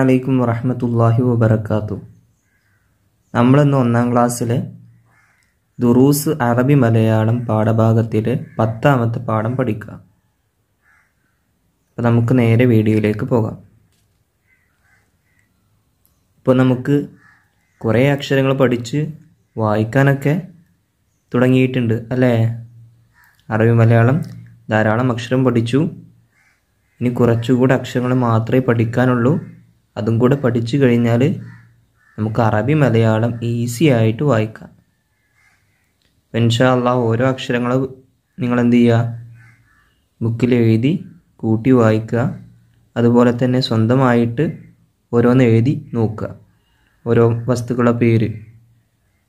അലൈക്കും വറഹമത്തല്ലാഹി വബർക്കാത്തു നമ്മളിന്ന് ഒന്നാം ക്ലാസ്സിലെ ദുറൂസ് അറബി മലയാളം പാഠഭാഗത്തിലെ പത്താമത്തെ പാഠം പഠിക്കുക അപ്പോൾ നമുക്ക് നേരെ വീഡിയോയിലേക്ക് പോകാം ഇപ്പോൾ നമുക്ക് കുറേ അക്ഷരങ്ങൾ പഠിച്ച് വായിക്കാനൊക്കെ തുടങ്ങിയിട്ടുണ്ട് അല്ലേ അറബി മലയാളം ധാരാളം അക്ഷരം പഠിച്ചു ഇനി കുറച്ചുകൂടെ അക്ഷരങ്ങൾ മാത്രമേ പഠിക്കാനുള്ളൂ അതും കൂടെ പഠിച്ചു കഴിഞ്ഞാൽ നമുക്ക് അറബി മലയാളം ഈസി ആയിട്ട് വായിക്കാം ഇൻഷാല്ല ഓരോ അക്ഷരങ്ങൾ നിങ്ങൾ എന്ത് ചെയ്യുക ബുക്കിൽ എഴുതി കൂട്ടി വായിക്കുക അതുപോലെ തന്നെ സ്വന്തമായിട്ട് ഓരോന്ന് എഴുതി നോക്കുക ഓരോ വസ്തുക്കളുടെ പേര്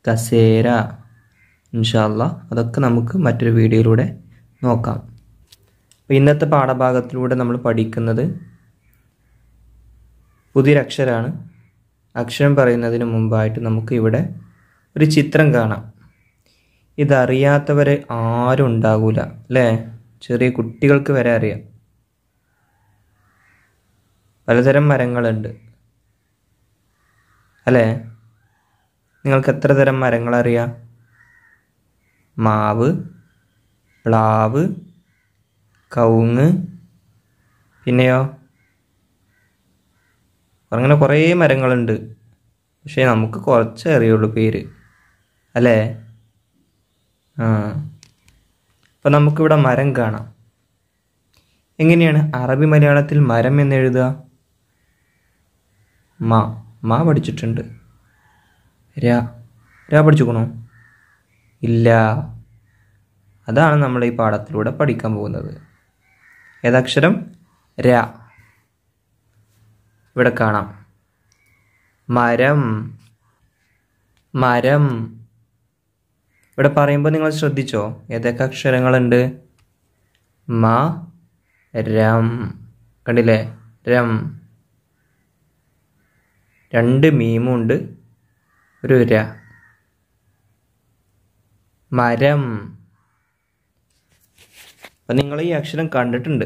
കസേര ഇൻഷാല്ല അതൊക്കെ നമുക്ക് മറ്റൊരു വീഡിയോയിലൂടെ നോക്കാം ഇന്നത്തെ പാഠഭാഗത്തിലൂടെ നമ്മൾ പഠിക്കുന്നത് പുതിയൊരു അക്ഷരമാണ് അക്ഷരം പറയുന്നതിന് മുമ്പായിട്ട് ഇവിടെ ഒരു ചിത്രം കാണാം ഇതറിയാത്തവരെ ആരും ഉണ്ടാകൂല അല്ലേ ചെറിയ കുട്ടികൾക്ക് വരെ അറിയാം പലതരം മരങ്ങളുണ്ട് അല്ലേ നിങ്ങൾക്ക് എത്ര തരം മരങ്ങളറിയാം മാവ് പ്ലാവ് കവുങ്ങ് പിന്നെയോ അങ്ങനെ കുറേ മരങ്ങളുണ്ട് പക്ഷേ നമുക്ക് കുറച്ച് അറിയുള്ളൂ പേര് അല്ലേ ആ അപ്പം നമുക്കിവിടെ മരം കാണാം എങ്ങനെയാണ് അറബി മലയാളത്തിൽ മരം എന്ന് എഴുതുക മാ മാ പഠിച്ചിട്ടുണ്ട് രാ രാ പഠിച്ചുക്കണോ ഇല്ല അതാണ് നമ്മൾ ഈ പാഠത്തിലൂടെ പഠിക്കാൻ പോകുന്നത് ഏതാക്ഷരം രാ ഇവിടെ കാണാം മരം മരം ഇവിടെ പറയുമ്പോൾ നിങ്ങൾ ശ്രദ്ധിച്ചോ ഏതൊക്കെ അക്ഷരങ്ങളുണ്ട് മ രം കണ്ടില്ലേ രം രണ്ട് മീമുണ്ട് ഒരു ര മരം അപ്പം നിങ്ങൾ ഈ അക്ഷരം കണ്ടിട്ടുണ്ട്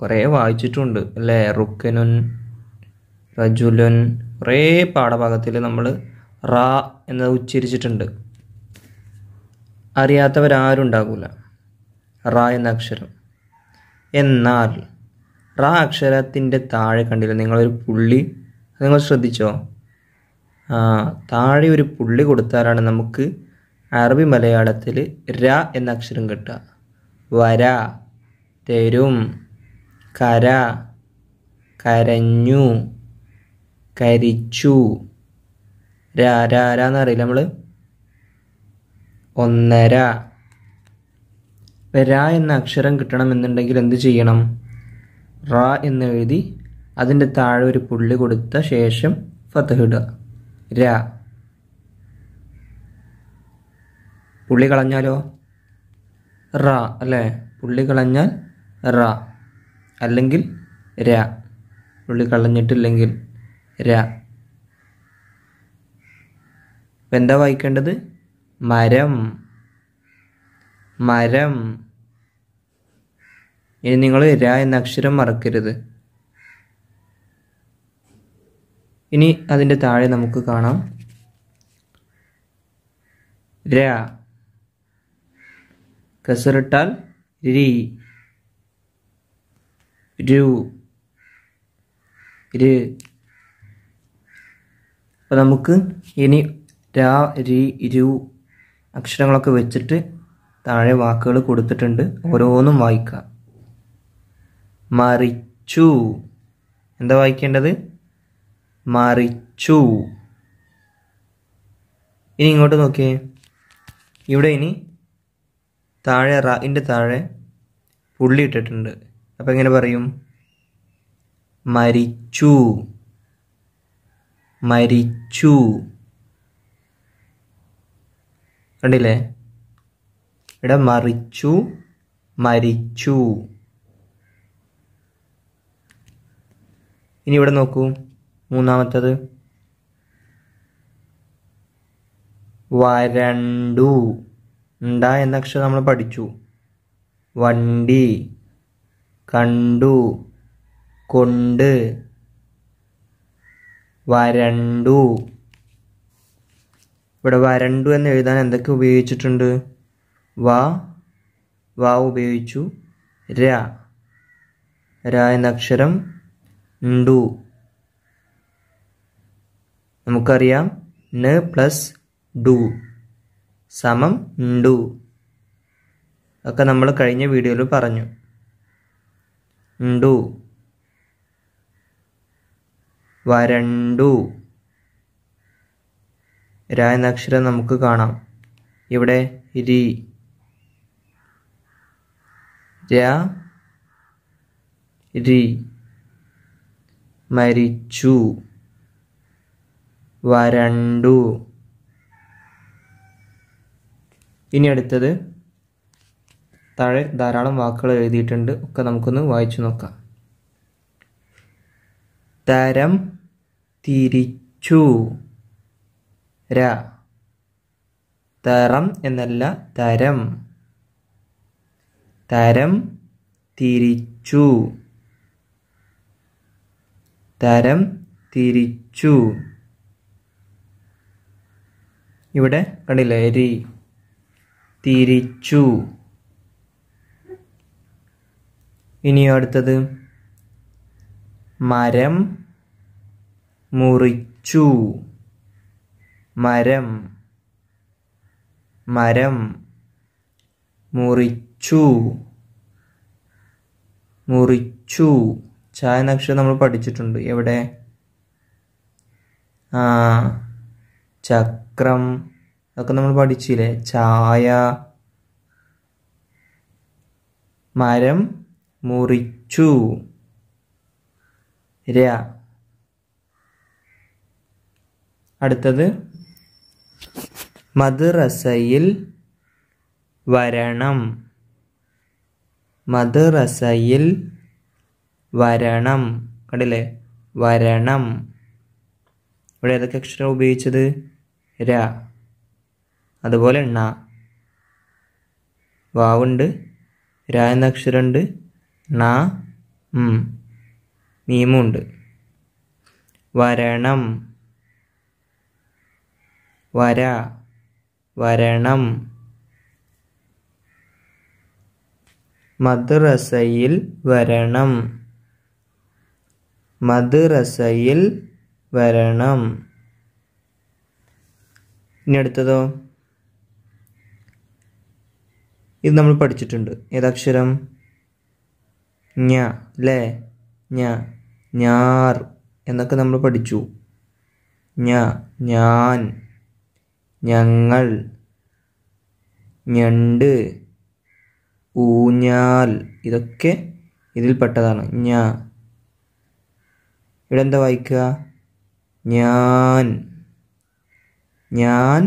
കുറേ വായിച്ചിട്ടുമുണ്ട് അല്ലേ റുക്കനുൻ റജുലൻ കുറേ പാഠഭാഗത്തിൽ നമ്മൾ റാ എന്നത് ഉച്ചരിച്ചിട്ടുണ്ട് അറിയാത്തവരാരും ഉണ്ടാകില്ല റാ എന്ന അക്ഷരം എന്നാൽ റാ അക്ഷരത്തിൻ്റെ താഴെ കണ്ടില്ല നിങ്ങളൊരു പുള്ളി നിങ്ങൾ ശ്രദ്ധിച്ചോ താഴെ ഒരു പുള്ളി കൊടുത്താലാണ് നമുക്ക് അറബി മലയാളത്തിൽ ര എന്ന അക്ഷരം കിട്ടുക വര തരും കര കരഞ്ഞു കരിച്ചു രാ രാരാന്നറിയില്ല നമ്മൾ ഒന്നര ര എന്ന അക്ഷരം കിട്ടണമെന്നുണ്ടെങ്കിൽ എന്ത് ചെയ്യണം റ എന്ന് എഴുതി അതിൻ്റെ താഴെ ഒരു പുള്ളി കൊടുത്ത ശേഷം ഫത്തഹിടുക ര പുള്ളി കളഞ്ഞാലോ റ അല്ലേ പുള്ളി കളഞ്ഞാൽ റ അല്ലെങ്കിൽ ര പുള്ളി കളഞ്ഞിട്ടില്ലെങ്കിൽ ര എന്താ വായിക്കേണ്ടത് മരം മരം ഇനി നിങ്ങൾ ര എന്ന അക്ഷരം മറക്കരുത് ഇനി അതിൻ്റെ താഴെ നമുക്ക് കാണാം ര കസറിട്ടാൽ രി രു ര് അപ്പോൾ നമുക്ക് ഇനി രാ രി രു അക്ഷരങ്ങളൊക്കെ വെച്ചിട്ട് താഴെ വാക്കുകൾ കൊടുത്തിട്ടുണ്ട് ഓരോന്നും വായിക്കുക മറിച്ചു എന്താ വായിക്കേണ്ടത് മറിച്ചു ഇനി ഇങ്ങോട്ട് നോക്കിയേ ഇവിടെ ഇനി താഴെ റാൻ്റെ താഴെ പുള്ളി ഇട്ടിട്ടുണ്ട് അപ്പോൾ എങ്ങനെ പറയും മരിച്ചു മരിച്ചു കണ്ടില്ലേ ഇവിടെ മറിച്ചു മരിച്ചു ഇനി ഇവിടെ നോക്കൂ മൂന്നാമത്തത് വരണ്ടു ഉണ്ട എന്ന അക്ഷരം നമ്മൾ പഠിച്ചു വണ്ടി കണ്ടു കൊണ്ട് വരണ്ടു ഇവിടെ വരണ്ടു എന്ന് എഴുതാൻ എന്തൊക്കെ ഉപയോഗിച്ചിട്ടുണ്ട് വ വ ഉപയോഗിച്ചു ര ര എന്ന അക്ഷരം ണ്ടു നമുക്കറിയാം ന് പ്ലസ് ഡു സമം ണ്ടു ഒക്കെ നമ്മൾ കഴിഞ്ഞ വീഡിയോയിൽ പറഞ്ഞു ണ്ടു വരണ്ടു ര എന്ന അക്ഷരം നമുക്ക് കാണാം ഇവിടെ രി രി മരിച്ചു വരണ്ടു ഇനി അടുത്തത് താഴെ ധാരാളം വാക്കുകൾ എഴുതിയിട്ടുണ്ട് ഒക്കെ നമുക്കൊന്ന് വായിച്ചു നോക്കാം തരം തിരിച്ചു ര തറം എന്നല്ല തരം തരം തിരിച്ചു തരം തിരിച്ചു ഇവിടെ കണ്ടില്ലേ രി തിരിച്ചു ഇനി അടുത്തത് മരം മുറിച്ചു മരം മരം മുറിച്ചു മുറിച്ചു ചായ നക്ഷത്രം നമ്മൾ പഠിച്ചിട്ടുണ്ട് എവിടെ ആ ചക്രം അതൊക്കെ നമ്മൾ പഠിച്ചില്ലേ ചായ മരം മുറിച്ചു ര അടുത്തത് മദ്റസയിൽ വരണം മദ്റസയിൽ വരണം കണ്ടില്ലേ വരണം ഇവിടെ ഏതൊക്കെ അക്ഷരം ഉപയോഗിച്ചത് ര അതുപോലെ ണ വാവുണ്ട് ര എന്ന അക്ഷരമുണ്ട് ണ നിയമമുണ്ട് വരണം വര വരണം മദ്രസയിൽ വരണം മദ്രസയിൽ വരണം ഇനി അടുത്തതോ ഇത് നമ്മൾ പഠിച്ചിട്ടുണ്ട് ഏതക്ഷരം ഞ ലേ ഞ ഞാർ എന്നൊക്കെ നമ്മൾ പഠിച്ചു ഞ ഞാൻ ഞങ്ങൾ ഞണ്ട് ഊഞ്ഞാൽ ഇതൊക്കെ ഇതിൽ പെട്ടതാണ് ഞാ ഇവിടെ എന്താ വായിക്കുക ഞാൻ ഞാൻ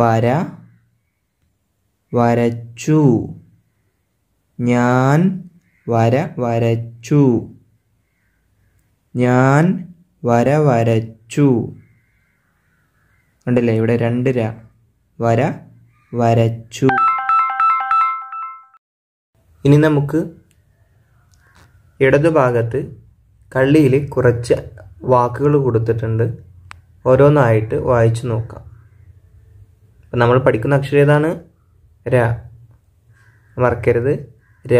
വര വരച്ചു ഞാൻ വര വരച്ചു ഞാൻ വര വരച്ചു ഉണ്ടല്ലേ ഇവിടെ രണ്ട് ര വര വരച്ചു ഇനി നമുക്ക് ഇടതുഭാഗത്ത് കള്ളിയിൽ കുറച്ച് വാക്കുകൾ കൊടുത്തിട്ടുണ്ട് ഓരോന്നായിട്ട് വായിച്ചു നോക്കാം നമ്മൾ പഠിക്കുന്ന അക്ഷരം ഏതാണ് ര മറക്കരുത് ര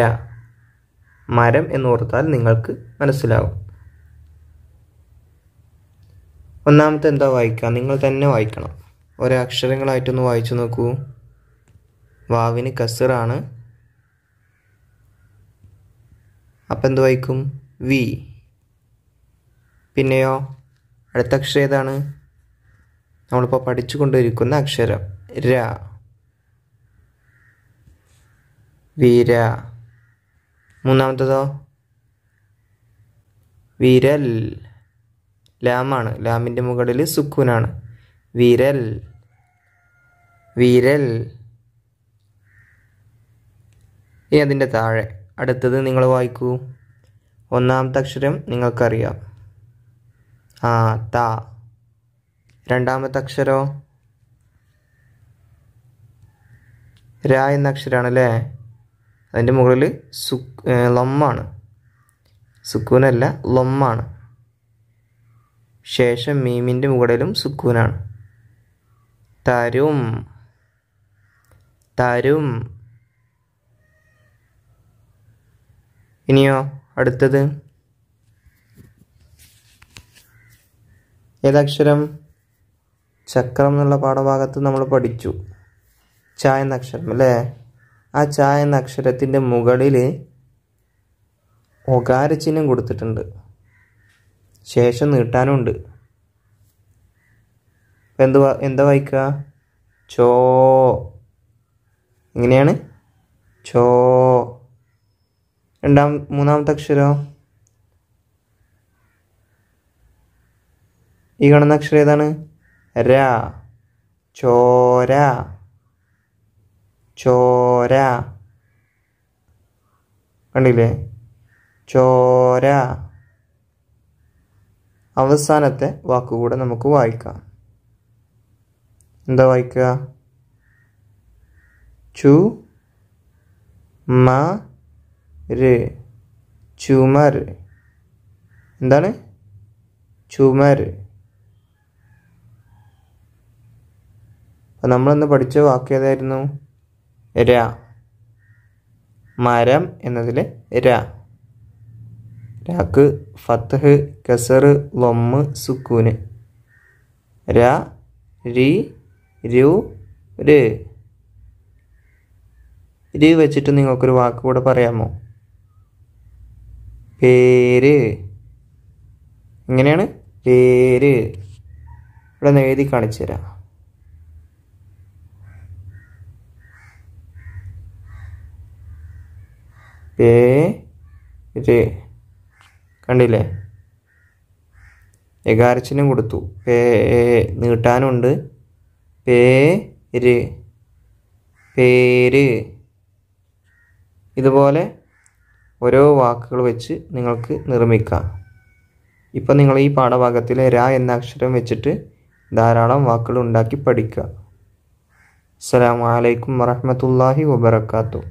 മരം എന്നോർത്താൽ നിങ്ങൾക്ക് മനസ്സിലാവും ഒന്നാമത്തെ എന്താ വായിക്കുക നിങ്ങൾ തന്നെ വായിക്കണം ഒരേ അക്ഷരങ്ങളായിട്ടൊന്ന് വായിച്ചു നോക്കൂ വാവിന് കസറാണ് അപ്പം എന്ത് വായിക്കും വി പിന്നെയോ അടുത്ത അക്ഷരം ഏതാണ് നമ്മളിപ്പോൾ പഠിച്ചു കൊണ്ടിരിക്കുന്ന അക്ഷരം ര വീര മൂന്നാമത്തതോ വിരൽ ലാമാണ് ലാമിൻ്റെ മുകളിൽ സുക്കൂനാണ് വിരൽ വിരൽ ഇനി അതിൻ്റെ താഴെ അടുത്തത് നിങ്ങൾ വായിക്കൂ ഒന്നാമത്തെ അക്ഷരം നിങ്ങൾക്കറിയാം ആ ത രണ്ടാമത്തെ അക്ഷരോ ര എന്ന അക്ഷരാണല്ലേ അതിൻ്റെ മുകളിൽ സു ലമ്മാണ് സുക്കൂനല്ല ലമ്മാണ് ശേഷം മീമിൻ്റെ മുകളിലും സുക്കൂനാണ് തരും തരും ഇനിയോ അടുത്തത് ഏതക്ഷരം ചക്രം എന്നുള്ള പാഠഭാഗത്ത് നമ്മൾ പഠിച്ചു ച എന്ന അക്ഷരം അല്ലേ ആ ച എന്ന അക്ഷരത്തിൻ്റെ മുകളിൽ ഒകാര ചിഹ്നം കൊടുത്തിട്ടുണ്ട് ശേഷം നീട്ടാനുണ്ട് എന്ത് എന്താ വായിക്കുക ചോ ഇങ്ങനെയാണ് ചോ രണ്ടാം മൂന്നാമത്തെ അക്ഷരോ ഈ കാണുന്ന അക്ഷരം ഏതാണ് ര ചോര ചോ ചോര കണ്ടില്ലേ ചോര അവസാനത്തെ വാക്കുകൂടെ നമുക്ക് വായിക്കാം എന്താ വായിക്കുക ചു മ ചുമർ എന്താണ് ചുമർ അപ്പം നമ്മളിന്ന് പഠിച്ച വാക്ക് ഏതായിരുന്നു ര മരം എന്നതിലെ ര രാക്ക് ഫത്തഹ് കസർ ലൊമ്മ് സുക്കൂന് ര രി രു രു രി വെച്ചിട്ട് നിങ്ങൾക്കൊരു വാക്ക് കൂടെ പറയാമോ പേര് ഇങ്ങനെയാണ് പേര് ഇവിടെ എഴുതി കാണിച്ചു തരാം പേര് കണ്ടില്ലേ എകാരച്ചിനും കൊടുത്തു പേ നീട്ടാനുണ്ട് പേര് പേര് ഇതുപോലെ ഓരോ വാക്കുകൾ വെച്ച് നിങ്ങൾക്ക് നിർമ്മിക്കാം ഇപ്പം നിങ്ങൾ ഈ പാഠഭാഗത്തിലെ ര എന്ന അക്ഷരം വെച്ചിട്ട് ധാരാളം വാക്കുകൾ ഉണ്ടാക്കി പഠിക്കുക അസ്സാം വലൈക്കും വറഹമത്തല്ലാഹി വബർക്കാത്തു